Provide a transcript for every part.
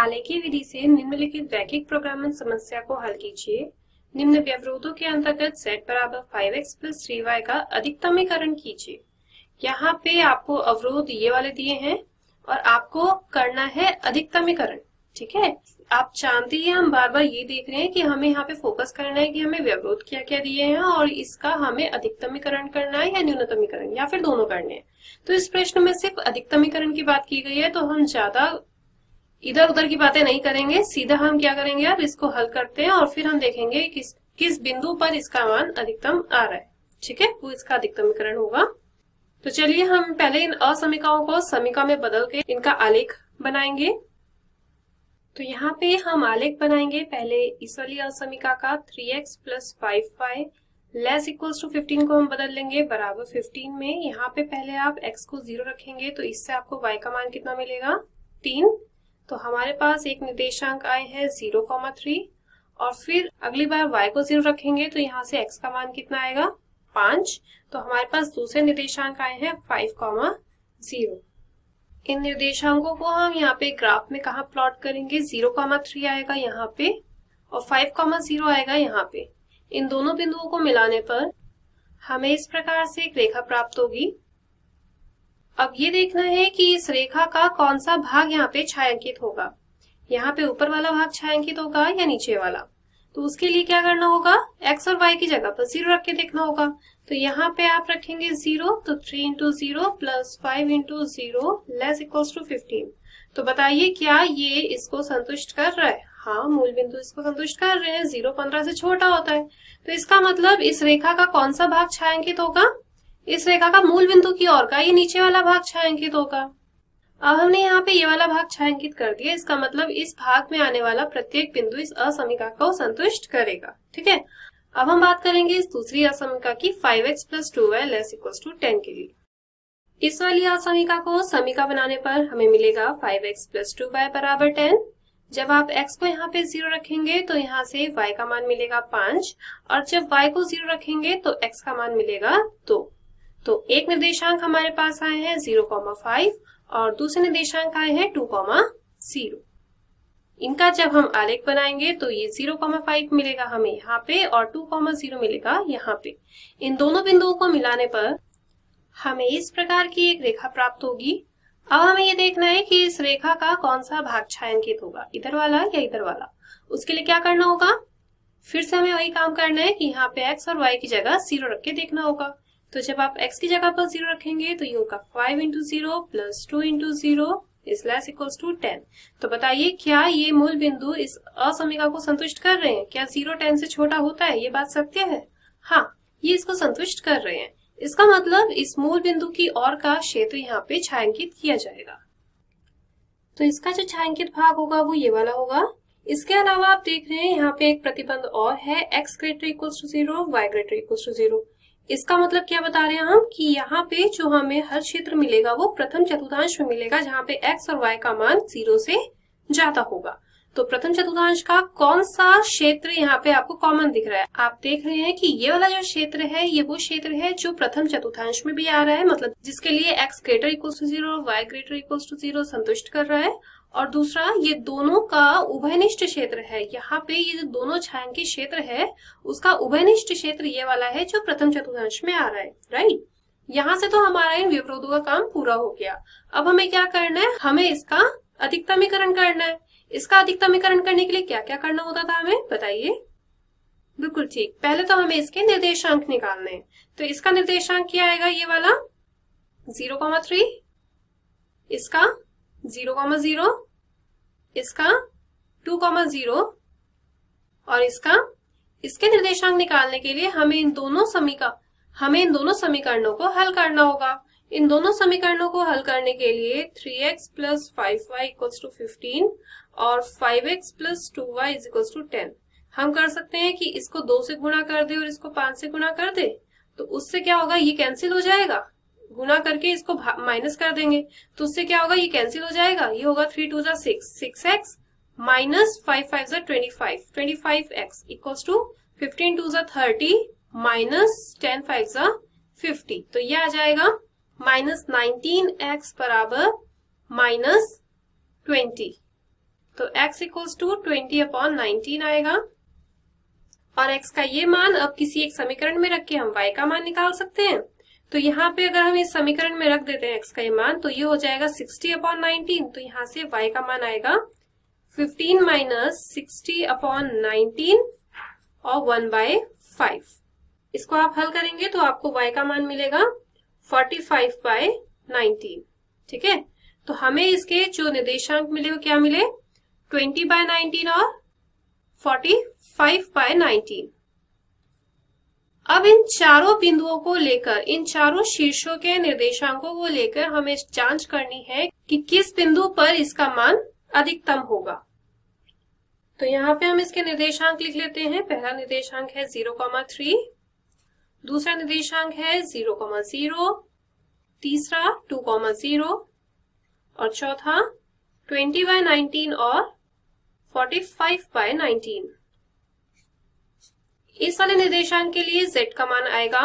आलेखी विधि से निम्नलिखित रैखिक प्रोग्रामन समस्या को हल कीजिए निम्न व्यवरोधों के अंतर्गत z बराबर five x plus three y का अधिकतमीकरण कीजिए यहाँ पे आपको अवरोध ये वाले दिए हैं और आपको करना है अधिकतमीकरण ठीक है आप जानते हैं हम बार बार ये देख रहे हैं कि हमें यहाँ पे फोकस करना है कि हमें व्यवरोध क्या क्या दिए हैं और इसका हमें अधिकतमीकरण करना है या न्यूनतमीकरण या फिर दोनों करने हैं तो इस प्रश्न में सिर्फ अधिकतमीकरण की बात की गई है तो हम ज्यादा इधर उधर की बातें नहीं करेंगे सीधा हम क्या करेंगे अब इसको हल करते हैं और फिर हम देखेंगे किस किस बिंदु पर इसका मान अधिकतम आ रहा है ठीक है वो इसका अधिकतमीकरण होगा तो चलिए हम पहले इन असमिकाओं को समिका में बदल के इनका आलेख बनाएंगे तो यहाँ पे हम आलेख बनाएंगे पहले इस वाली असमिका का 3x x plus five five less equals to fifteen को हम बदल लेंगे बराबर फिफ्टीन में यहाँ पे पहले आप x को जीरो रखेंगे तो इससे आपको y का मान कितना मिलेगा तीन तो हमारे पास एक निर्देशांक आए हैं जीरो कॉमा थ्री और फिर अगली बार y को जीरो रखेंगे तो यहाँ से x का मान कितना आएगा पांच तो हमारे पास दूसरे निर्देशांक आए हैं फाइव कॉमा जीरो इन निर्देशांकों को हम यहाँ पे ग्राफ में कहा प्लॉट करेंगे जीरो कॉमा थ्री आएगा यहाँ पे और फाइव कॉमा जीरो आएगा यहाँ पे इन दोनों बिंदुओं को मिलाने पर हमें इस प्रकार से एक रेखा प्राप्त होगी अब ये देखना है कि इस रेखा का कौन सा भाग यहाँ पे छायांकित होगा यहाँ पे ऊपर वाला भाग छायांकित होगा या नीचे वाला तो उसके लिए क्या करना होगा एक्स और वाई की जगह पर जीरो रख के देखना होगा तो यहाँ पे आप रखेंगे जीरो तो three into zero plus five into zero less equal to fifteen तो बताइए क्या ये इसको संतुष्ट कर रहा है हाँ मूल बिंदु इसको संतुष्ट कर रहे हैं जीरो पंद्रह से छोटा होता है तो इसका मतलब इस रेखा का कौन सा भाग छायांकित होगा इस रेखा का मूल बिंदु की ओर का ये नीचे वाला भाग छायांकित होगा अब हमने यहाँ पे ये वाला भाग छायांकित कर दिया इसका मतलब इस भाग में आने वाला प्रत्येक बिंदु इस असमिका को संतुष्ट करेगा ठीक है अब हम बात करेंगे इस दूसरी असमिका की 5x x plus two y less equal to ten के लिए इस वाली असमिका को समिका बनाने पर हमें मिलेगा 5x x plus two y बराबर टेन जब आप x को यहाँ पे जीरो रखेंगे तो यहाँ से y का मान मिलेगा पांच और जब y को जीरो रखेंगे तो x का मान मिलेगा दो तो. तो एक निर्देशांक हमारे पास आए हैं जीरो कॉमा फाइव और दूसरे निर्देशांक आए हैं टू कॉमा जीरो इनका जब हम आलेख बनाएंगे तो ये जीरो कॉमा फाइव मिलेगा हमें यहाँ पे और टू कॉमा जीरो मिलेगा यहाँ पे इन दोनों बिंदुओं को मिलाने पर हमें इस प्रकार की एक रेखा प्राप्त होगी अब हमें ये देखना है कि इस रेखा का कौन सा भाग छायांकित होगा इधर वाला या इधर वाला उसके लिए क्या करना होगा फिर से हमें वही काम करना है कि यहाँ पे एक्स और वाई की जगह जीरो रख के देखना होगा तो जब आप x की जगह पर जीरो रखेंगे तो ये होगा five into zero plus two into zero is less equals to ten तो बताइए क्या ये मूल बिंदु इस असमिका को संतुष्ट कर रहे हैं क्या जीरो टेन से छोटा होता है ये बात सत्य है हाँ ये इसको संतुष्ट कर रहे हैं इसका मतलब इस मूल बिंदु की और का क्षेत्र यहाँ पे छायांकित किया जाएगा तो इसका जो छायांकित भाग होगा वो ये वाला होगा इसके अलावा आप देख रहे हैं यहाँ पे एक प्रतिबंध और है x greater equal to zero y greater equal to zero इसका मतलब क्या बता रहे हैं हम कि यहाँ पे जो हमें हर क्षेत्र मिलेगा वो प्रथम चतुर्थांश में मिलेगा जहाँ पे x और y का मान जीरो से ज्यादा होगा तो प्रथम चतुर्थांश का कौन सा क्षेत्र यहाँ पे आपको कॉमन दिख रहा है आप देख रहे हैं कि ये वाला जो क्षेत्र है ये वो क्षेत्र है जो प्रथम चतुर्थांश में भी आ रहा है मतलब जिसके लिए x greater equal to zero y greater equal to zero संतुष्ट कर रहा है और दूसरा ये दोनों का उभयनिष्ठ क्षेत्र है यहाँ पे ये जो दोनों छायांकित क्षेत्र है उसका उभयनिष्ठ क्षेत्र ये वाला है जो प्रथम चतुर्थांश में आ रहा है राइट यहाँ से तो हमारा इन विवरोधों का काम पूरा हो गया अब हमें क्या करना है हमें इसका अधिकतमीकरण करना है इसका अधिकतमीकरण करने के लिए क्या क्या करना होता था हमें बताइए बिल्कुल ठीक पहले तो हमें इसके निर्देशांक निकालने हैं तो इसका निर्देशांक क्या आएगा ये वाला जीरो कॉमा थ्री इसका जीरो कॉमा जीरो इसका टू कॉमा जीरो और इसका इसके निर्देशांक निकालने के लिए हमें इन दोनों समीका हमें इन दोनों समीकरणों को हल करना होगा इन दोनों समीकरणों को हल करने के लिए 3x x plus five y to fifteen और 5x x plus two y is to ten हम कर सकते हैं कि इसको दो से गुणा कर दे और इसको पांच से गुणा कर दे तो उससे क्या होगा ये कैंसिल हो जाएगा गुना करके इसको माइनस कर देंगे तो उससे क्या होगा ये कैंसिल हो जाएगा ये होगा थ्री टू जो six six x minus five five जो twenty five twenty five x equal to fifteen two जो थर्टी माइनस टेन फाइव जो फिफ्टी तो ये आ जाएगा माइनस नाइनटीन एक्स बराबर माइनस ट्वेंटी तो x equals to twenty upon nineteen आएगा और एक्स का ये मान अब किसी एक समीकरण में रख के हम वाई का मान निकाल सकते हैं तो यहाँ पे अगर हम इस समीकरण में रख देते हैं x का मान तो ये हो जाएगा 60 अपॉन नाइनटीन तो यहाँ से y का मान आएगा 15 माइनस सिक्सटी अपॉन नाइनटीन और 1 बाय फाइव इसको आप हल करेंगे तो आपको y का मान मिलेगा 45 फाइव बाय नाइनटीन ठीक है तो हमें इसके जो निर्देशांक मिले वो क्या मिले 20 बाय नाइनटीन और 45 फाइव बाय नाइनटीन अब इन चारों बिंदुओं को लेकर इन चारों शीर्षों के निर्देशांकों को लेकर हमें जांच करनी है कि किस बिंदु पर इसका मान अधिकतम होगा तो यहाँ पे हम इसके निर्देशांक लिख लेते हैं पहला निर्देशांक है जीरो कॉमा थ्री दूसरा निर्देशांक है जीरो कॉमा जीरो तीसरा टू कॉमा जीरो और चौथा ट्वेंटी बाय नाइनटीन और फोर्टी फाइव बाय नाइनटीन इस वाले निर्देशांक के लिए z का मान आएगा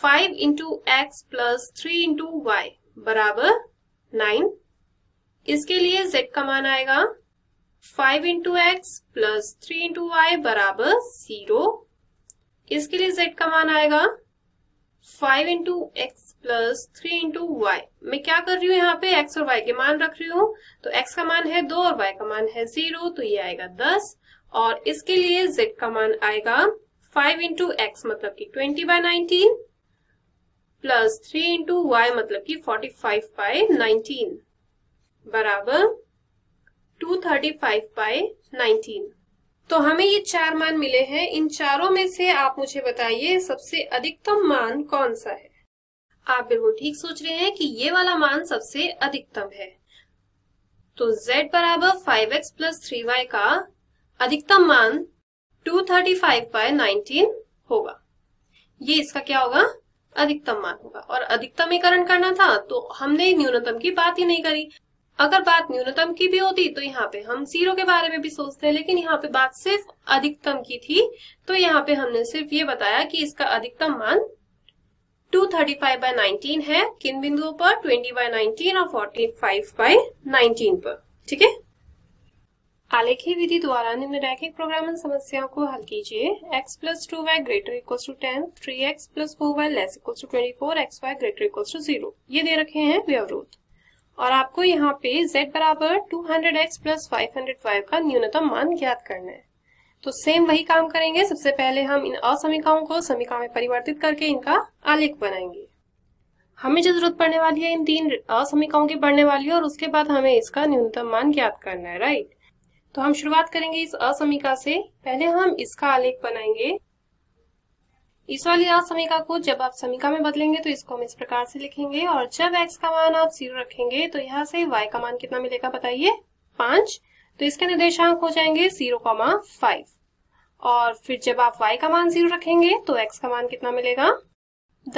five into x plus three into y बराबर नाइन इसके लिए z का मान आएगा five into x plus three into y बराबर जीरो इसके लिए z का मान आएगा five into x plus three into y मैं क्या कर रही हूँ यहाँ पे x और y के मान रख रही हूँ तो x का मान है दो और y का मान है जीरो तो ये आएगा दस और इसके लिए z का मान आएगा फाइव इंटू एक्स मतलब कि twenty by nineteen plus three into y मतलब कि फोर्टी फाइव बाय नाइनटीन बराबर two thirty five by nineteen तो हमें ये चार मान मिले हैं इन चारों में से आप मुझे बताइए सबसे अधिकतम मान कौन सा है आप बिल्कुल ठीक सोच रहे हैं कि ये वाला मान सबसे अधिकतम है तो z बराबर five x plus three y का अधिकतम मान 235 बाय 19 होगा ये इसका क्या होगा अधिकतम मान होगा और अधिकतमीकरण करना था तो हमने न्यूनतम की बात ही नहीं करी अगर बात न्यूनतम की भी होती तो यहाँ पे हम जीरो के बारे में भी सोचते हैं लेकिन यहाँ पे बात सिर्फ अधिकतम की थी तो यहाँ पे हमने सिर्फ ये बताया कि इसका अधिकतम मान 235 बाय नाइनटीन है किन बिंदुओं पर 20 बाय नाइनटीन और 45 बाय नाइनटीन पर ठीक है आलेखी विधि द्वारा निम्न रैखिक प्रोग्रामिंग समस्याओं को हल कीजिए x plus two y greater equal to ten three x plus four y less equal to twenty four x y greater equal to zero ये दे रखे हैं व्यवरोध और आपको यहाँ पे z बराबर two hundred x plus five hundred y का न्यूनतम मान ज्ञात करना है तो सेम वही काम करेंगे सबसे पहले हम इन असमिकाओं को समीकाओं में परिवर्तित करके इनका आलेख बनाएंगे हमें जो जरूरत पड़ने वाली है इन तीन असमिकाओं की पड़ने वाली है और उसके बाद हमें इसका न्यूनतम मान ज्ञात करना है राइट तो हम शुरुआत करेंगे इस असमिका से पहले हम इसका आलेख बनाएंगे इस वाली असमिका को जब आप समीका में बदलेंगे तो इसको हम इस प्रकार से लिखेंगे और जब x का मान आप जीरो रखेंगे तो यहाँ से y का मान कितना मिलेगा बताइए पांच तो इसके निर्देशांक हो जाएंगे जीरो कॉमा फाइव और फिर जब आप y का मान जीरो रखेंगे तो x का मान कितना मिलेगा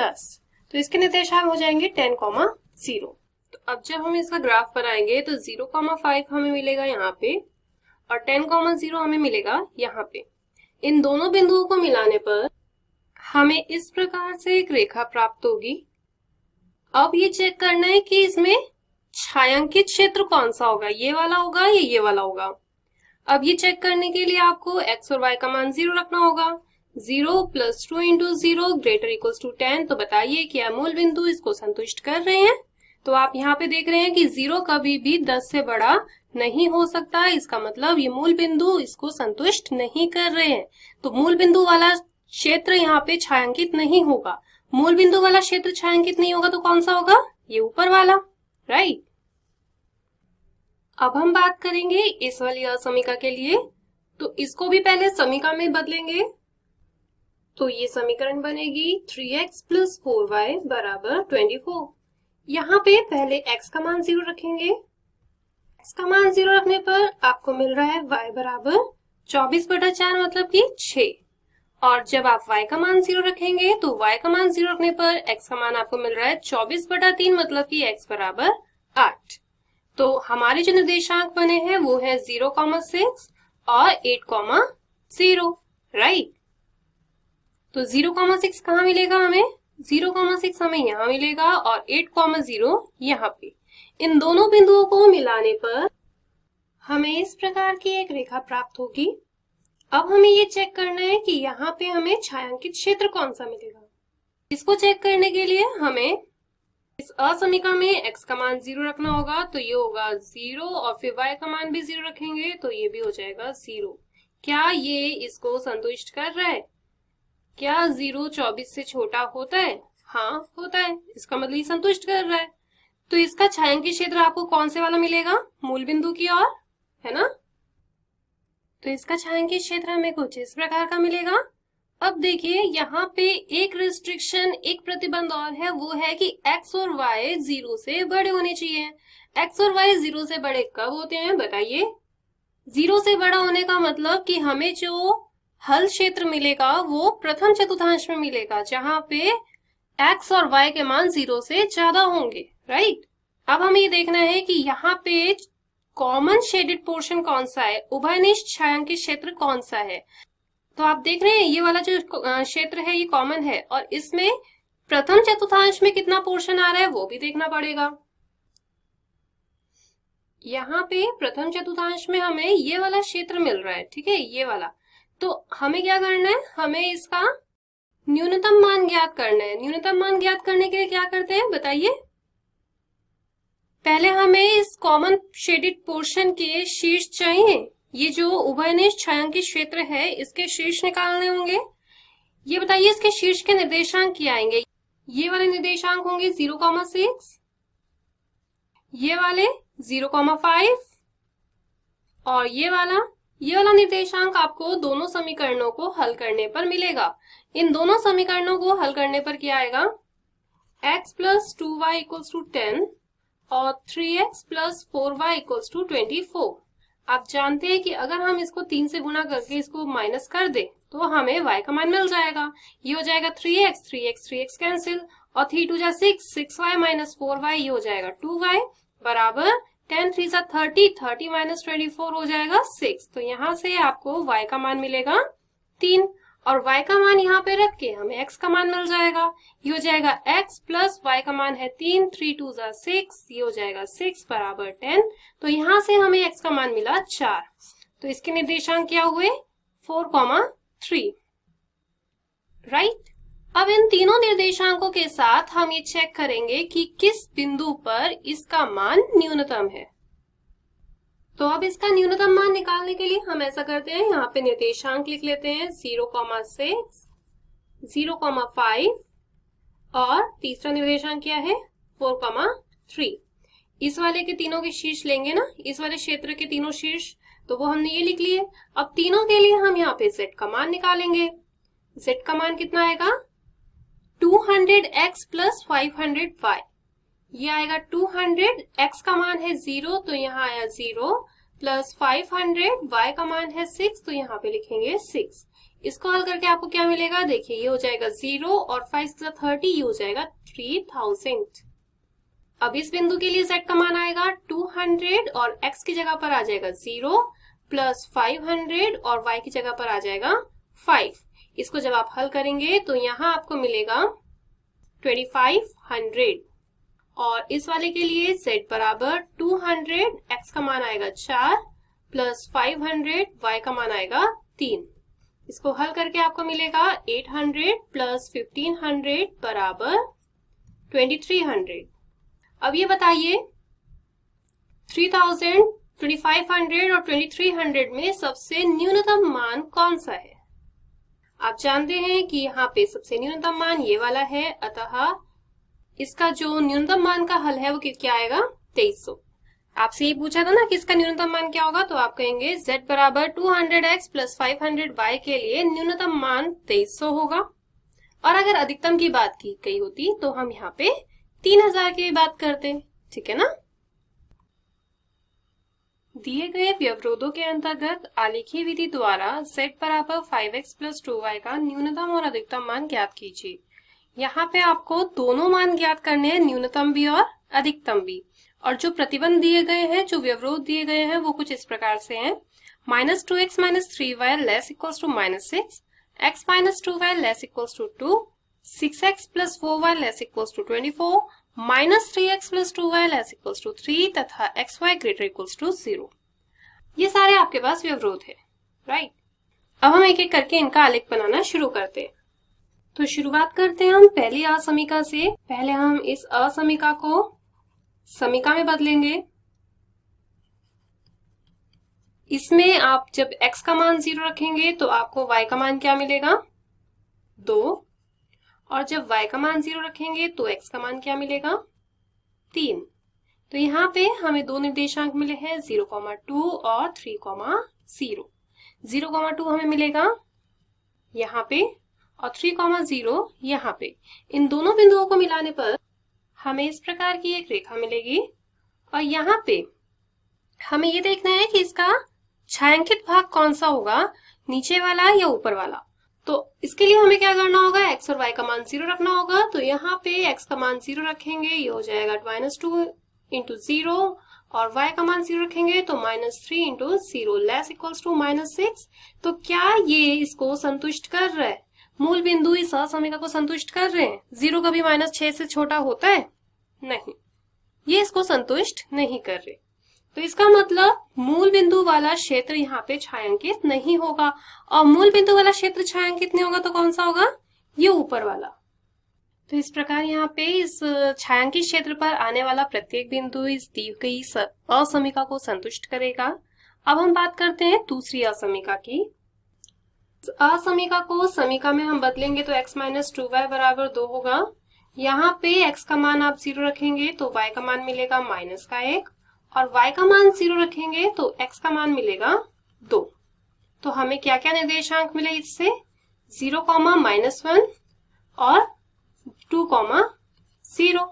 दस तो इसके निर्देशांक हो जाएंगे टेन कॉमा जीरो तो अब जब हम इसका ग्राफ बनाएंगे तो जीरो कॉमा फाइव हमें मिलेगा यहाँ पे और टेन कॉमन जीरो हमें मिलेगा यहाँ पे इन दोनों बिंदुओं को मिलाने पर हमें इस प्रकार से एक रेखा प्राप्त होगी अब ये चेक करना है कि इसमें छायांकित क्षेत्र कौन सा होगा ये वाला होगा या ये वाला होगा अब ये चेक करने के लिए आपको एक्स और वाई का मान जीरो रखना होगा zero plus two into zero greater equal to ten तो बताइए क्या मूल बिंदु इसको संतुष्ट कर रहे हैं तो आप यहाँ पे देख रहे हैं कि जीरो कभी भी दस से बड़ा नहीं हो सकता इसका मतलब ये मूल बिंदु इसको संतुष्ट नहीं कर रहे हैं तो मूल बिंदु वाला क्षेत्र यहाँ पे छायांकित नहीं होगा मूल बिंदु वाला क्षेत्र छायांकित नहीं होगा तो कौन सा होगा ये ऊपर वाला राइट अब हम बात करेंगे इस वाली असमिका के लिए तो इसको भी पहले समीका में बदलेंगे तो ये समीकरण बनेगी three x plus four y बराबर ट्वेंटी फोर यहाँ पे पहले x का मान जीरो रखेंगे x का मान जीरो रखने पर आपको मिल रहा है y बराबर चौबीस बटा चार मतलब कि छ और जब आप y का मान जीरो रखेंगे तो y का मान जीरो रखने पर x का मान आपको मिल रहा है चौबीस बटा तीन मतलब कि x बराबर आठ तो हमारे जो निर्देशांक बने हैं वो है जीरो कॉमा सिक्स और एट कॉमा जीरो राइट तो जीरो कॉमा सिक्स कहाँ मिलेगा हमें जीरो कॉमा सिक्स हमें यहाँ मिलेगा और एट कॉमा जीरो यहाँ पे इन दोनों बिंदुओं को मिलाने पर हमें इस प्रकार की एक रेखा प्राप्त होगी अब हमें ये चेक करना है कि यहाँ पे हमें छायांकित क्षेत्र कौन सा मिलेगा इसको चेक करने के लिए हमें इस असमिका में x का मान जीरो रखना होगा तो ये होगा जीरो और फिर y का मान भी जीरो रखेंगे तो ये भी हो जाएगा जीरो क्या ये इसको संतुष्ट कर रहा है क्या जीरो चौबीस से छोटा होता है हाँ होता है इसका मतलब ये संतुष्ट कर रहा है तो इसका छायांकित क्षेत्र आपको कौन से वाला मिलेगा मूल बिंदु की ओर है ना तो इसका छायांकित क्षेत्र हमें कुछ इस प्रकार का मिलेगा अब देखिए यहाँ पे एक रिस्ट्रिक्शन एक प्रतिबंध और है वो है कि x और y जीरो से बड़े होने चाहिए x और y जीरो से बड़े कब होते हैं बताइए जीरो से बड़ा होने का मतलब कि हमें जो हल क्षेत्र मिलेगा वो प्रथम चतुर्थांश में मिलेगा जहां पे एक्स और वाई के मान जीरो से ज्यादा होंगे राइट अब हमें ये देखना है कि यहाँ पे कॉमन शेडेड पोर्शन कौन सा है उभयनिष्ठ छायांकित क्षेत्र कौन सा है तो आप देख रहे हैं ये वाला जो क्षेत्र है ये कॉमन है और इसमें प्रथम चतुर्थांश में कितना पोर्शन आ रहा है वो भी देखना पड़ेगा यहाँ पे प्रथम चतुर्थांश में हमें ये वाला क्षेत्र मिल रहा है ठीक है ये वाला तो हमें क्या करना है हमें इसका न्यूनतम मान ज्ञात करना है न्यूनतम मान ज्ञात करने के लिए क्या करते हैं बताइए पहले हमें इस कॉमन शेडेड पोर्शन के शीर्ष चाहिए ये जो उभयनिष्ठ छायांकित क्षेत्र है इसके शीर्ष निकालने होंगे ये बताइए इसके शीर्ष के निर्देशांक क्या आएंगे ये वाले निर्देशांक होंगे जीरो कॉमा सिक्स ये वाले जीरो कॉमा फाइव और ये वाला ये वाला निर्देशांक आपको दोनों समीकरणों को हल करने पर मिलेगा इन दोनों समीकरणों को हल करने पर क्या आएगा x plus two y equals to ten और three x plus four y equals to twenty four आप जानते हैं कि अगर हम इसको तीन से गुना करके इसको माइनस कर दे तो हमें y का मान मिल जाएगा ये हो जाएगा three x three x three x cancel और थ्री टू जा six six y minus four y ये हो जाएगा टू वाई बराबर टेन थ्री सा thirty thirty minus twenty four हो जाएगा सिक्स तो यहाँ से आपको y का मान मिलेगा तीन और y का मान यहाँ पे रख के हमें x का मान मिल जाएगा ये हो जाएगा x प्लस वाई का मान है तीन थ्री टू जा सिक्स ये हो जाएगा सिक्स बराबर टेन तो यहाँ से हमें x का मान मिला चार तो इसके निर्देशांक क्या हुए फोर कॉमा थ्री राइट अब इन तीनों निर्देशांकों के साथ हम ये चेक करेंगे कि किस बिंदु पर इसका मान न्यूनतम है तो अब इसका न्यूनतम मान निकालने के लिए हम ऐसा करते हैं यहाँ पे निर्देशांक लिख लेते हैं zero comma six zero comma five और तीसरा निर्देशांक क्या है फोर कॉमा थ्री इस वाले के तीनों के शीर्ष लेंगे ना इस वाले क्षेत्र के तीनों शीर्ष तो वो हमने ये लिख लिए अब तीनों के लिए हम यहाँ पे जेट का मान निकालेंगे जेट का मान कितना आएगा 200x प्लस फाइव ये आएगा 200x का मान है जीरो तो यहाँ आया zero plus five hundred y का मान है सिक्स तो यहाँ पे लिखेंगे सिक्स इसको हल करके आपको क्या मिलेगा देखिए ये हो जाएगा जीरो और फाइव का थर्टी ये हो जाएगा थ्री थाउजेंड अब इस बिंदु के लिए जेड का मान आएगा टू हंड्रेड और एक्स की जगह पर आ जाएगा जीरो प्लस फाइव हंड्रेड और वाई की जगह पर आ जाएगा फाइव इसको जब आप हल करेंगे तो यहां आपको मिलेगा ट्वेंटी फाइव हंड्रेड और इस वाले के लिए सेट बराबर टू हंड्रेड एक्स का मान आएगा चार प्लस फाइव हंड्रेड वाई का मान आएगा तीन इसको हल करके आपको मिलेगा eight hundred plus fifteen hundred बराबर ट्वेंटी थ्री हंड्रेड अब ये बताइए three thousand twenty five hundred और ट्वेंटी थ्री हंड्रेड में सबसे न्यूनतम मान कौन सा है आप जानते हैं कि यहाँ पे सबसे न्यूनतम मान ये वाला है अतः इसका जो न्यूनतम मान का हल है वो क्या आएगा तेईस सौ आपसे ये पूछा था ना कि इसका न्यूनतम मान क्या होगा तो आप कहेंगे z बराबर two hundred x plus five hundred y के लिए न्यूनतम मान तेईस सौ होगा और अगर अधिकतम की बात की गई होती तो हम यहाँ पे तीन हजार की बात करते ठीक है ना दिए गए व्यवरोधों के अंतर्गत आलेखी विधि द्वारा सेट बराबर five x plus two y का न्यूनतम और अधिकतम मान ज्ञात कीजिए यहाँ पे आपको दोनों मान ज्ञात करने हैं न्यूनतम भी और अधिकतम भी और जो प्रतिबंध दिए गए हैं जो व्यवरोध दिए गए हैं वो कुछ इस प्रकार से हैं minus two x minus three y less equals to minus six x minus two y less equals to two six x plus four y less equals to twenty four minus three x plus two y less equals to three तथा x y greater equals to zero ये सारे आपके पास व्यवरोध है right अब हम एक एक करके इनका आलेख बनाना शुरू करते हैं तो शुरुआत करते हैं हम पहली असमिका से पहले हम इस असमिका को समिका में बदलेंगे इसमें आप जब x का मान जीरो रखेंगे तो आपको y का मान क्या मिलेगा दो और जब y का मान जीरो रखेंगे तो x का मान क्या मिलेगा तीन तो यहाँ पे हमें दो निर्देशांक मिले हैं जीरो कॉमा टू और three comma zero zero comma two हमें मिलेगा यहाँ पे और थ्री कॉमा जीरो यहाँ पे इन दोनों बिंदुओं को मिलाने पर हमें इस प्रकार की एक रेखा मिलेगी और यहाँ पे हमें ये देखना है कि इसका छायांकित भाग कौन सा होगा नीचे वाला या ऊपर वाला तो इसके लिए हमें क्या करना होगा x और y का मान जीरो रखना होगा तो यहाँ पे x का मान जीरो रखेंगे ये हो जाएगा माइनस टू इंटू जीरो और y का मान जीरो रखेंगे तो minus three into zero less equals to minus six तो क्या ये इसको संतुष्ट कर रहा है मूल बिंदु इस असमिका को संतुष्ट कर रहे हैं जीरो कभी माइनस छह से छोटा होता है नहीं ये इसको संतुष्ट नहीं कर रहे तो इसका मतलब मूल बिंदु वाला क्षेत्र यहाँ पे छायांकित नहीं होगा और मूल बिंदु वाला क्षेत्र छायांकित नहीं होगा तो कौन सा होगा ये ऊपर वाला तो इस प्रकार यहाँ पे इस छायांकित क्षेत्र पर आने वाला प्रत्येक बिंदु इस दी गई असमिका को संतुष्ट करेगा अब हम बात करते हैं दूसरी असमिका की असमिका को समीका में हम बदलेंगे तो x माइनस टू वाई बराबर दो होगा यहाँ पे x का मान आप जीरो रखेंगे तो y का मान मिलेगा माइनस का एक और y का मान जीरो रखेंगे तो x का मान मिलेगा दो तो हमें क्या क्या निर्देशांक मिले इससे जीरो कॉमा माइनस वन और two comma zero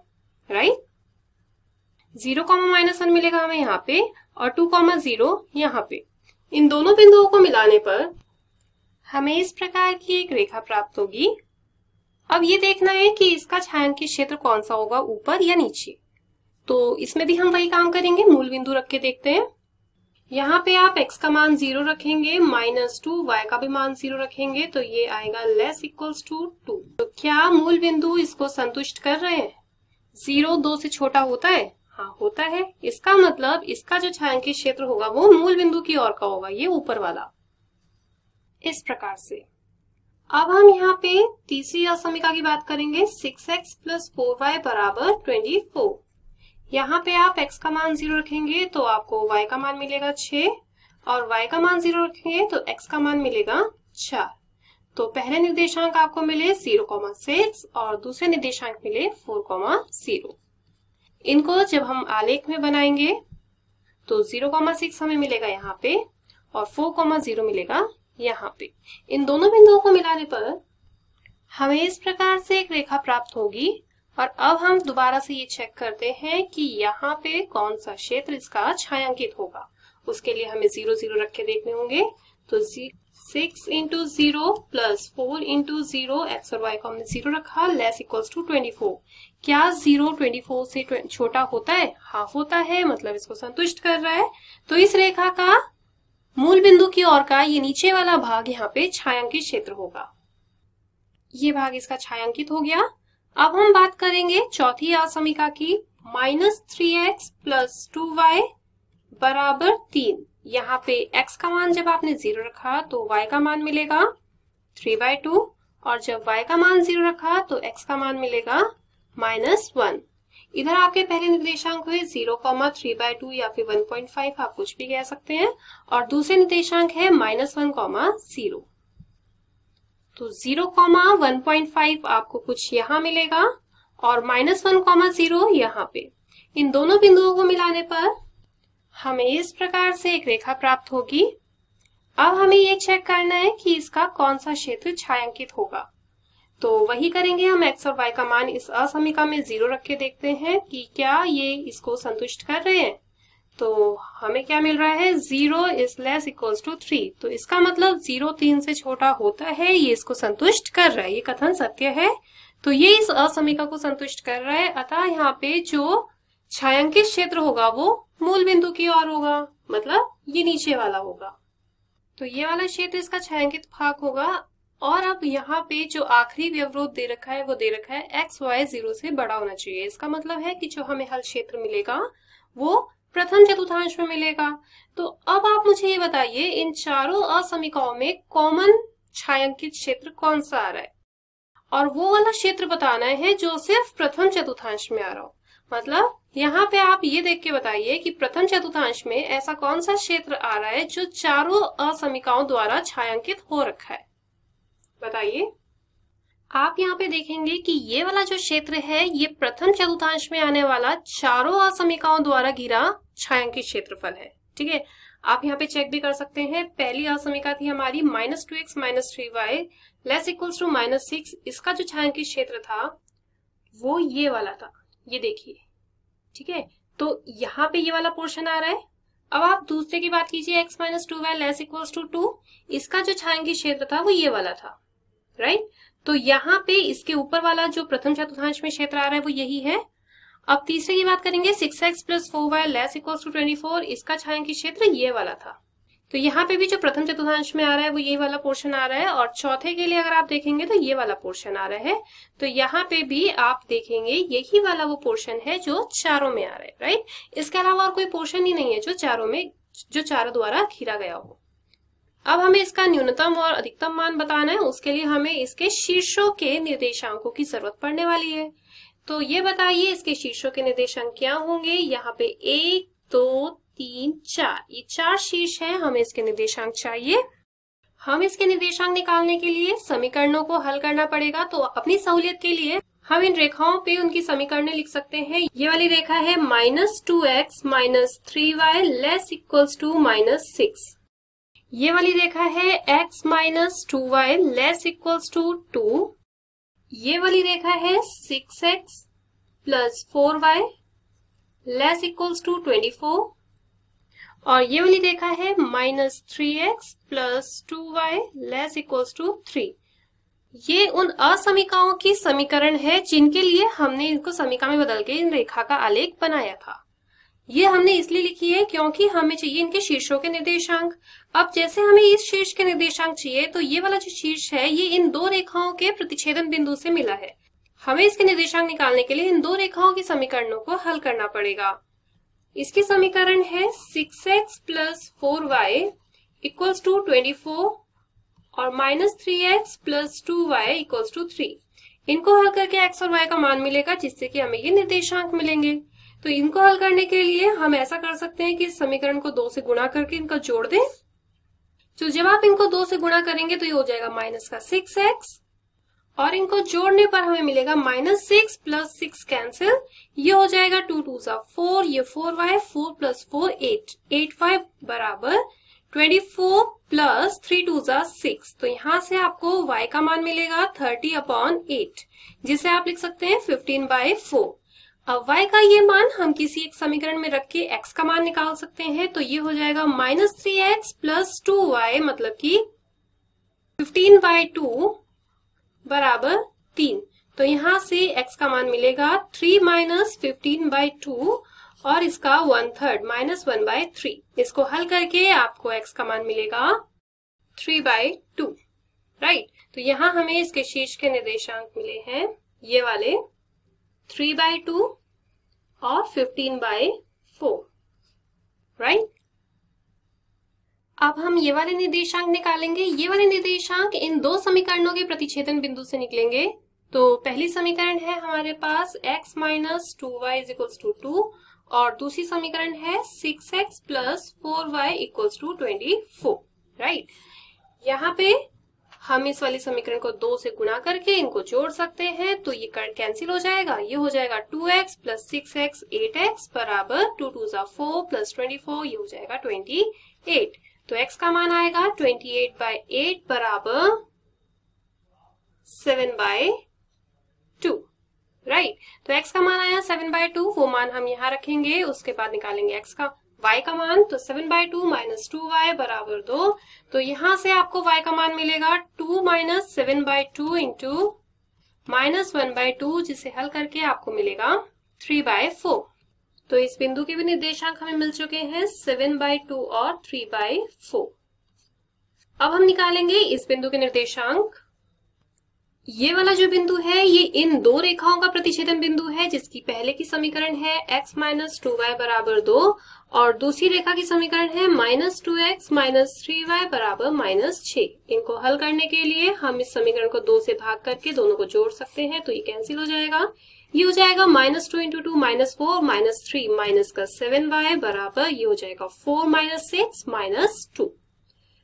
right zero comma minus one मिलेगा हमें यहाँ पे और टू कॉमा जीरो यहाँ पे इन दोनों बिंदुओं को मिलाने पर हमें इस प्रकार की एक रेखा प्राप्त होगी अब ये देखना है कि इसका छायांकित क्षेत्र कौन सा होगा ऊपर या नीचे तो इसमें भी हम वही काम करेंगे मूल बिंदु रख के देखते हैं यहाँ पे आप x का मान जीरो रखेंगे माइनस टू वाई का भी मान जीरो रखेंगे तो ये आएगा लेस इक्वल्स टू टू तो क्या मूल बिंदु इसको संतुष्ट कर रहे हैं जीरो दो से छोटा होता है हाँ होता है इसका मतलब इसका जो छायांकित क्षेत्र होगा वो मूल बिंदु की ओर का होगा ये ऊपर वाला इस प्रकार से अब हम यहाँ पे तीसरी असमिका की बात करेंगे six x plus four y बराबर ट्वेंटी फोर यहाँ पे आप x का मान जीरो रखेंगे तो आपको y का मान मिलेगा छ और y का मान जीरो रखेंगे तो x का मान मिलेगा चार तो पहले निर्देशांक आपको मिले जीरो कॉमा सिक्स और दूसरे निर्देशांक मिले फोर कॉमा जीरो इनको जब हम आलेख में बनाएंगे तो जीरो कॉमा सिक्स हमें मिलेगा यहाँ पे और फोर कॉमा जीरो मिलेगा यहाँ पे इन दोनों बिंदुओं को मिलाने पर हमें इस प्रकार से एक रेखा प्राप्त होगी और अब हम दोबारा से ये चेक करते हैं कि यहाँ पे कौन सा क्षेत्र इसका छायांकित होगा उसके लिए हमें जीरो जीरो रख के देखने होंगे तो six into zero plus four into zero x और वाई को हमने जीरो रखा less equals to twenty four क्या जीरो ट्वेंटी फोर से छोटा होता है हाफ होता है मतलब इसको संतुष्ट कर रहा है तो इस रेखा का मूल बिंदु की ओर का ये नीचे वाला भाग यहाँ पे छायांकित क्षेत्र होगा ये भाग इसका छायांकित हो गया अब हम बात करेंगे चौथी असमिका की minus three x plus two y बराबर तीन यहाँ पे x का मान जब आपने जीरो रखा तो y का मान मिलेगा थ्री बाय टू और जब y का मान जीरो रखा तो x का मान मिलेगा माइनस वन इधर आपके पहले निर्देशांक हुए zero comma three by two या फिर वन पॉइंट फाइव आप कुछ भी कह सकते हैं और दूसरे निर्देशांक है माइनस वन कॉमा जीरो तो zero comma one point five आपको कुछ यहाँ मिलेगा और माइनस वन कॉमा जीरो यहाँ पे इन दोनों बिंदुओं को मिलाने पर हमें इस प्रकार से एक रेखा प्राप्त होगी अब हमें ये चेक करना है कि इसका कौन सा क्षेत्र छायांकित होगा तो वही करेंगे हम एक्स और वाई का मान इस असमिका में जीरो रख के देखते हैं कि क्या ये इसको संतुष्ट कर रहे हैं तो हमें क्या मिल रहा है zero is less equals to three तो इसका मतलब जीरो तीन से छोटा होता है ये इसको संतुष्ट कर रहा है ये कथन सत्य है तो ये इस असमिका को संतुष्ट कर रहा है अतः यहाँ पे जो छायांकित क्षेत्र होगा वो मूल बिंदु की ओर होगा मतलब ये नीचे वाला होगा तो ये वाला क्षेत्र इसका छायांकित भाग होगा और अब यहाँ पे जो आखिरी व्यवरोध दे रखा है वो दे रखा है एक्स वाई जीरो से बड़ा होना चाहिए इसका मतलब है कि जो हमें हल क्षेत्र मिलेगा वो प्रथम चतुर्थांश में मिलेगा तो अब आप मुझे ये बताइए इन चारों असमिकाओं में कॉमन छायांकित क्षेत्र कौन सा आ रहा है और वो वाला क्षेत्र बताना है जो सिर्फ प्रथम चतुर्थांश में आ रहा हो मतलब यहाँ पे आप ये देख के बताइए कि प्रथम चतुर्थांश में ऐसा कौन सा क्षेत्र आ रहा है जो चारों असमिकाओं द्वारा छायांकित हो रखा है बताइए आप यहाँ पे देखेंगे कि ये वाला जो क्षेत्र है ये प्रथम चतुर्थांश में आने वाला चारों असमिकाओं द्वारा घिरा छायांकित क्षेत्रफल है ठीक है आप यहाँ पे चेक भी कर सकते हैं पहली असमिका थी हमारी minus two x minus three y less equals to minus six इसका जो छायांकित क्षेत्र था वो ये वाला था ये देखिए ठीक है तो यहाँ पे ये वाला पोर्शन आ रहा है अब आप दूसरे की बात कीजिए x minus two y less equals to two इसका जो छायांकित क्षेत्र था वो ये वाला था राइट right? तो यहाँ पे इसके ऊपर वाला जो प्रथम चतुर्थांश में क्षेत्र आ रहा है वो यही है अब तीसरे की बात करेंगे six x plus four y less equal to twenty four इसका छायांकित क्षेत्र ये वाला था तो यहाँ पे भी जो प्रथम चतुर्थांश में आ रहा है वो यही वाला पोर्शन आ रहा है और चौथे के लिए अगर आप देखेंगे तो ये वाला पोर्शन आ रहा है तो यहाँ पे भी आप देखेंगे यही वाला वो पोर्शन है जो चारों में आ रहा है राइट इसके अलावा और कोई पोर्शन ही नहीं है जो चारों में जो चारों द्वारा घिरा गया हो अब हमें इसका न्यूनतम और अधिकतम मान बताना है उसके लिए हमें इसके शीर्षों के निर्देशांकों की जरूरत पड़ने वाली है तो ये बताइए इसके शीर्षों के निर्देशांक क्या होंगे यहाँ पे एक दो तीन चार ये चार शीर्ष हैं हमें इसके निर्देशांक चाहिए हम इसके निर्देशांक निकालने के लिए समीकरणों को हल करना पड़ेगा तो अपनी सहूलियत के लिए हम इन रेखाओं पे उनकी समीकरण लिख सकते हैं ये वाली रेखा है minus two x minus three y less equals to minus six ये वाली रेखा है x minus two y less equals to two ये वाली रेखा है six x plus four y less equals to twenty four और ये वाली रेखा है minus three x plus two y less equals to three ये उन असमिकाओं की समीकरण है जिनके लिए हमने इनको समीका में बदल के इन रेखा का आलेख बनाया था ये हमने इसलिए लिखी है क्योंकि हमें चाहिए इनके शीर्षों के निर्देशांक अब जैसे हमें इस शीर्ष के निर्देशांक चाहिए तो ये वाला जो शीर्ष है ये इन दो रेखाओं के प्रतिच्छेदन बिंदु से मिला है हमें इसके निर्देशांक निकालने के लिए इन दो रेखाओं के समीकरणों को हल करना पड़ेगा इसके समीकरण है six x plus four y equals to twenty four और minus three x plus two y equals to three इनको हल करके एक्स और वाई का मान मिलेगा जिससे कि हमें ये निर्देशांक मिलेंगे तो इनको हल करने के लिए हम ऐसा कर सकते हैं कि इस समीकरण को दो से गुणा करके इनका जोड़ दें तो जब आप इनको दो से गुणा करेंगे तो ये हो जाएगा माइनस का सिक्स एक्स और इनको जोड़ने पर हमें मिलेगा minus six plus six cancel ये हो जाएगा टू टू सा फोर ये four y four plus four eight eight five बराबर twenty four plus three two सा सिक्स तो यहाँ से आपको y का मान मिलेगा थर्टी अपॉन एट जिसे आप लिख सकते हैं फिफ्टीन बाय फोर अब y का ये मान हम किसी एक समीकरण में रख के x का मान निकाल सकते हैं तो ये हो जाएगा minus three x plus two y मतलब कि फिफ्टीन बाई टू बराबर तीन तो यहां से x का मान मिलेगा three minus fifteen by two और इसका one third minus one by three इसको हल करके आपको x का मान मिलेगा थ्री बाय टू राइट तो यहां हमें इसके शीर्ष के निर्देशांक मिले हैं ये वाले थ्री बाय टू और फिफ्टीन बाय फोर राइट अब हम ये वाले निर्देशांक निकालेंगे ये वाले निर्देशांक इन दो समीकरणों के प्रतिच्छेदन बिंदु से निकलेंगे तो पहली समीकरण है हमारे पास x minus two y is equals to two और दूसरी समीकरण है six x plus four y equals to twenty four right यहाँ पे हम इस वाले समीकरण को दो से गुणा करके इनको जोड़ सकते हैं तो ये कर कैंसिल हो जाएगा ये हो जाएगा 2x x plus six x eight x बराबर टू टू ज़ा फोर प्लस ट्वेंटी फोर ये हो जाएगा ट्वेंटी एट तो x का मान आएगा ट्वेंटी एट बाय एट बराबर सेवन बाय टू राइट तो x का मान आया सेवन बाय टू वो मान हम यहाँ रखेंगे उसके बाद निकालेंगे x का y का मान तो seven by two minus two y बराबर दो तो यहां से आपको y का मान मिलेगा two minus seven by two into minus one by two जिसे हल करके आपको मिलेगा थ्री बाय फोर तो इस बिंदु के भी निर्देशांक हमें मिल चुके हैं सेवन बाई टू और थ्री बाय फोर अब हम निकालेंगे इस बिंदु के निर्देशांक ये वाला जो बिंदु है ये इन दो रेखाओं का प्रतिच्छेदन बिंदु है जिसकी पहले की समीकरण है x माइनस टू वाई बराबर दो और दूसरी रेखा की समीकरण है minus two x minus three y बराबर माइनस छ इनको हल करने के लिए हम इस समीकरण को दो से भाग करके दोनों को जोड़ सकते हैं तो ये कैंसिल हो जाएगा ये हो जाएगा minus two into two minus four minus three minus का सेवन वाई बराबर ये हो जाएगा four minus six minus two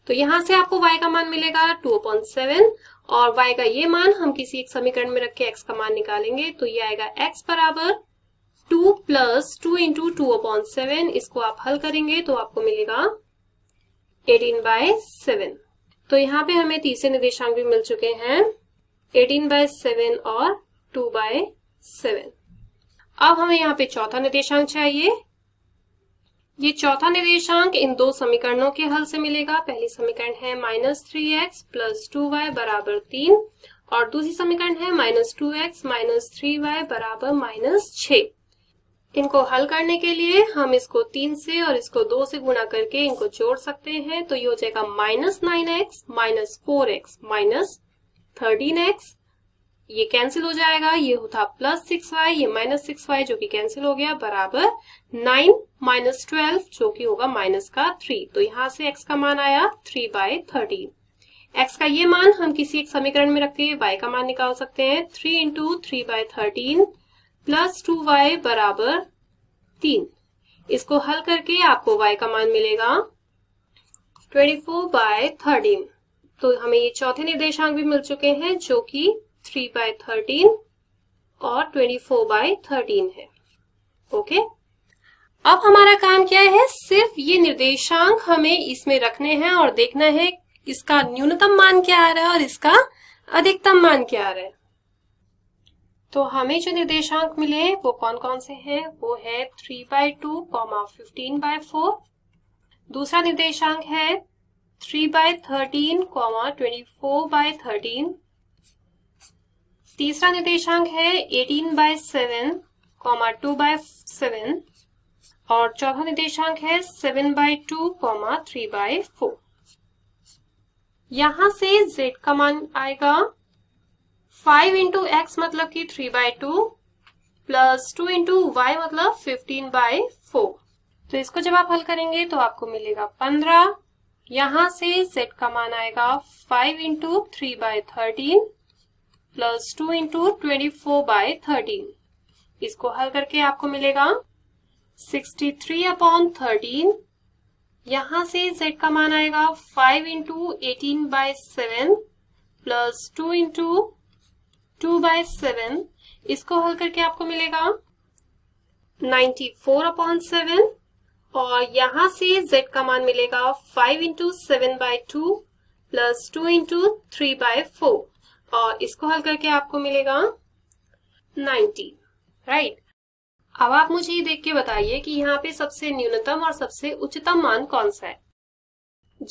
तो यहाँ से आपको y का मान मिलेगा टू अपॉइंट सेवन और y का ये मान हम किसी एक समीकरण में रख के x का मान निकालेंगे तो ये आएगा x बराबर two plus two into two upon seven इसको आप हल करेंगे तो आपको मिलेगा एटीन बाय सेवन तो यहाँ पे हमें तीसरे निर्देशांक भी मिल चुके हैं एटीन बाय सेवन और टू बाय सेवन अब हमें यहाँ पे चौथा निर्देशांक चाहिए ये चौथा निर्देशांक इन दो समीकरणों के हल से मिलेगा पहली समीकरण है minus three x plus two y बराबर तीन और दूसरी समीकरण है minus two x minus three y बराबर माइनस छह इनको हल करने के लिए हम इसको तीन से और इसको दो से गुणा करके इनको जोड़ सकते हैं तो ये हो जाएगा minus nine x minus four x minus thirteen x ये कैंसिल हो जाएगा ये था प्लस सिक्स वाई ये माइनस सिक्स वाई जो कि कैंसिल हो गया बराबर नाइन माइनस ट्वेल्व जो कि होगा माइनस का थ्री तो यहां से एक्स का मान आया थ्री बाय थर्टीन एक्स का ये मान हम किसी एक समीकरण में रखते हैं वाई का मान निकाल सकते हैं three into three by thirteen plus two y बराबर तीन इसको हल करके आपको y का मान मिलेगा 24 फोर बाय थर्टीन तो हमें ये चौथे निर्देशांक भी मिल चुके हैं जो कि 3 बाय थर्टीन और 24 फोर बाय थर्टीन है ओके अब हमारा काम क्या है सिर्फ ये निर्देशांक हमें इसमें रखने हैं और देखना है इसका न्यूनतम मान क्या आ रहा है और इसका अधिकतम मान क्या आ रहा है तो हमें जो निर्देशांक मिले हैं वो कौन कौन से हैं वो है three by two comma fifteen by four दूसरा निर्देशांक है three by thirteen comma twenty four by thirteen तीसरा निर्देशांक है eighteen by seven comma two by seven और चौथा निर्देशांक है seven by two comma three by four यहां से z का मान आएगा फाइव इंटू एक्स मतलब की three by two plus two into y मतलब फिफ्टीन बाय फोर तो इसको जब आप हल करेंगे तो आपको मिलेगा पंद्रह यहां से सेट का मान आएगा five into three by thirteen plus two into twenty four by thirteen इसको हल करके आपको मिलेगा सिक्सटी थ्री अपॉन थर्टीन यहां से z का मान आएगा five into eighteen by seven plus two into two by seven इसको हल करके आपको मिलेगा नाइन्टी फोर अपॉन सेवन और यहां से z का मान मिलेगा five into seven by two plus two into three by four और इसको हल करके आपको मिलेगा नाइन्टी राइट right? अब आप मुझे ये देख के बताइए कि यहाँ पे सबसे न्यूनतम और सबसे उच्चतम मान कौन सा है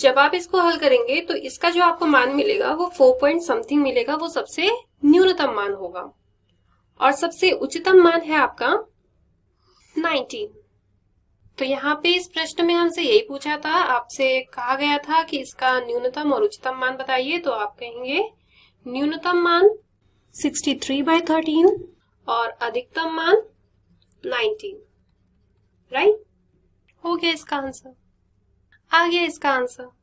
जब आप इसको हल करेंगे तो इसका जो आपको मान मिलेगा वो फोर पॉइंट समथिंग मिलेगा वो सबसे न्यूनतम मान होगा और सबसे उच्चतम मान है आपका 19 तो यहाँ पे इस प्रश्न में हमसे यही पूछा था आपसे कहा गया था कि इसका न्यूनतम और उच्चतम मान बताइए तो आप कहेंगे न्यूनतम मान 63 थ्री बाय थर्टीन और अधिकतम मान 19 राइट हो गया इसका आंसर आ गया इसका आंसर